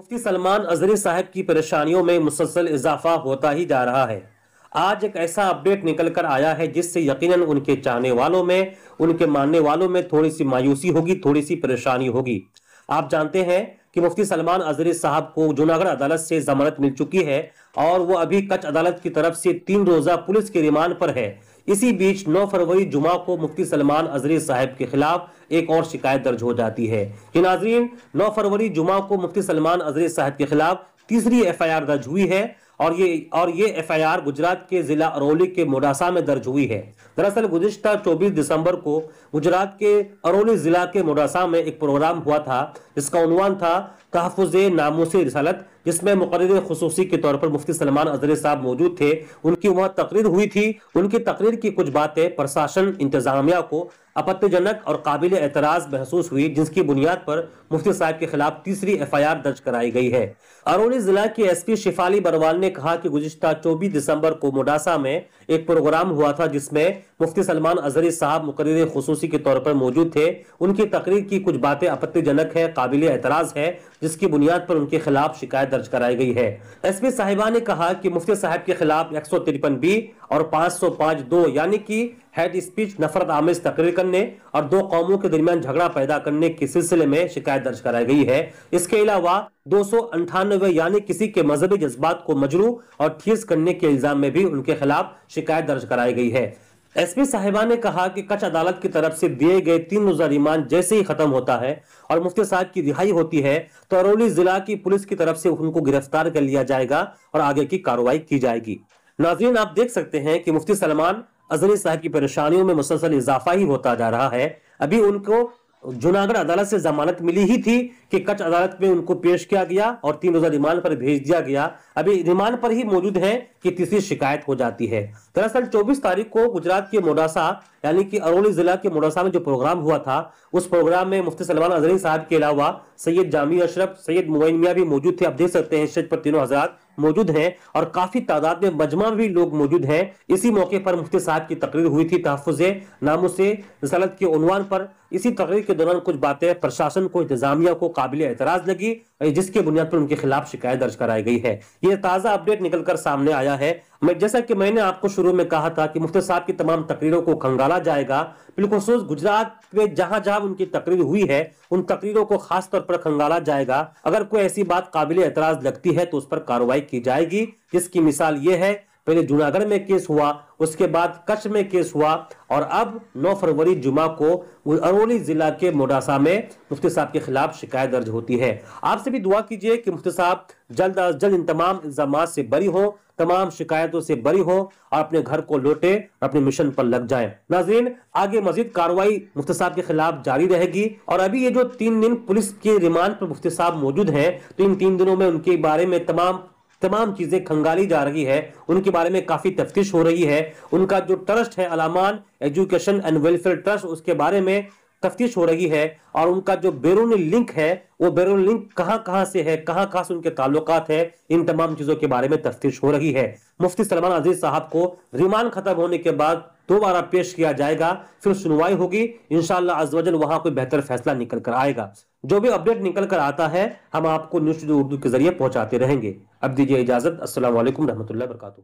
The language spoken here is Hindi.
मुफ्ती सलमान अजहरी साहब की परेशानियों में मुसलसल इजाफा होता ही जा रहा है आज एक ऐसा अपडेट निकल कर आया है जिससे यकीनन उनके चाहने वालों में उनके मानने वालों में थोड़ी सी मायूसी होगी थोड़ी सी परेशानी होगी आप जानते हैं कि मुफ्ती सलमान अजहरी साहब को जूनागढ़ अदालत से जमानत मिल चुकी है और वो अभी कच्छ अदालत की तरफ से तीन रोजा पुलिस के रिमांड पर है इसी बीच 9 फरवरी जुमा को मुफ्ती सलमान अजरी साहब के खिलाफ एक और शिकायत दर्ज हो जाती है कि नाजरीन नौ फरवरी जुमा को मुफ्ती सलमान अजरी साहब के खिलाफ तीसरी एफ दर्ज हुई है और ये और ये एफ गुजरात के जिला अरोली के मोडासा में दर्ज हुई है दरअसल गुजशत 24 दिसंबर को गुजरात के अरोली जिला के मोडासा में एक प्रोग्राम हुआ था जिसका उनवान था तहफुज नामोसी से रिसालत जिसमें मुकर खसूसी के तौर पर मुफ्ती सलमान अजहर साहब मौजूद थे उनकी वहाँ तकरीर हुई थी उनकी तकरीर की कुछ बातें प्रशासन इंतजामिया को आपत्तिजनक और काबिल एतराज महसूस हुई जिसकी बुनियाद पर मुफ्ती साहब के खिलाफ तीसरी एफ आई आर दर्ज कराई गई है अरौली जिला के एस पी शिफाली बरवाल ने कहा कि गुजशत चौबीस दिसंबर को मोडासा में एक प्रोग्राम हुआ था जिसमें मुफ्ती सलमान अजहरी साहब मुकर खसूसी के तौर पर मौजूद थे उनकी तकरीर की कुछ बातें आपत्तिजनक है काबिल एतराज़ है जिसकी बुनियाद पर उनके खिलाफ शिकायत दर्ज कराई गई है एस पी साहिबा ने कहा कि मुफ्ती साहब के खिलाफ एक सौ तिरपन बी और पाँच सौ पाँच दो यानी कि हेड स्पीच नफरत आमेज तकरीर करने और दो कौमों के दरमियान झगड़ा पैदा करने के सिलसिले में शिकायत दर्ज कराई गई है इसके अलावा दो सौ अंठानवे यानी किसी के मजहबी जज्बात को मजरू और ठीस करने के इल्जाम में भी उनके खिलाफ शिकायत दर्ज कराई गई है एसपी साहिबा ने कहा कि कच्छ अदालत की तरफ से दिए गए तीन रोजा रिमांड जैसे ही खत्म होता है और मुफ्ती साहब की रिहाई होती है तो अरौली जिला की पुलिस की तरफ से उनको गिरफ्तार कर लिया जाएगा और आगे की कार्रवाई की जाएगी नाजरीन आप देख सकते हैं कि मुफ्ती सलमान अजहरी साहब की परेशानियों में मुसलसल इजाफा ही होता जा रहा है अभी उनको जूनागढ़ अदालत से जमानत मिली ही थी कि कच्छ अदालत में उनको पेश किया गया और तीन रोजा रिमांड पर भेज दिया गया अभी रिमांड पर ही मौजूद है कि तीसरी शिकायत हो जाती है दरअसल 24 तारीख को गुजरात के मोडासा यानी कि अरोली जिला के मोडासा में जो प्रोग्राम हुआ था उस प्रोग्राम में मुफ्ती सलमान अजरी साहब के अलावा सैयद जामी अशरफ सैयद मुबैन मियाँ भी मौजूद थे आप देख सकते हैं स्टेज पर तीनों हजरात मौजूद हैं और काफी तादाद में मजमा भी लोग मौजूद हैं इसी मौके पर मुफ्ती साहब की तकरीर हुई थी तहफ़ नामों से रसालत के उनवान पर इसी तकरीर के दौरान कुछ बातें प्रशासन को इंतजामिया को काबिल एतराज लगी जिसके बुनियाद पर उनके खिलाफ शिकायत दर्ज कराई गई है ये ताज़ा अपडेट निकलकर सामने आया है मैं जैसा कि मैंने आपको शुरू में कहा था कि मुफ्ती साहब की तमाम तकरीरों को खंगाला जाएगा बिलखसूस गुजरात में जहां जहां उनकी तकरीर हुई है उन तकरीरों को खास तौर पर खंगाला जाएगा अगर कोई ऐसी बात काबिल एतराज लगती है तो उस पर कार्रवाई की जाएगी जिसकी मिसाल ये है पहले जूनागढ़ में केस हुआ उसके बाद कच्छ में केस हुआ और अब 9 फरवरी जुमा को अरौली जिला के मोडासा में मुफ्ती साहब के खिलाफ शिकायत दर्ज होती है आपसे भी दुआ कीजिए कि मुफ्ती साहब जल्द अज जल्द इन तमाम इल्जाम से बरी हो तमाम शिकायतों से बरी हो और अपने घर को लौटे और अपने मिशन पर लग जाए नाजरीन आगे मजीद कार्रवाई मुफ्ती साहब के खिलाफ जारी रहेगी और अभी ये जो तीन दिन पुलिस के रिमांड पर मुफ्ती साहब मौजूद हैं तो इन तीन दिनों में उनके बारे में तमाम तमाम चीज़ें खंगाली जा रही है उनके बारे में काफ़ी तफ्तीश हो रही है उनका जो ट्रस्ट है Alaman education and welfare trust उसके बारे में तफ्तीश हो रही है और उनका जो बैरूनी लिंक है वो बैरूनी लिंक कहाँ कहाँ से है कहाँ कहाँ से उनके ताल्लुक है इन तमाम चीज़ों के बारे में तफ्तीश हो रही है मुफ्ती सलमान अजीज साहब को रिमांड खत्म होने के बाद दोबारा पेश किया जाएगा फिर सुनवाई होगी इनशाला अजवजल वहां कोई बेहतर फैसला निकल कर आएगा जो भी अपडेट निकल कर आता है हम आपको न्यूज उर्दू के जरिए पहुंचाते रहेंगे अब दीजिए इजाजत असल वरहमल वर्का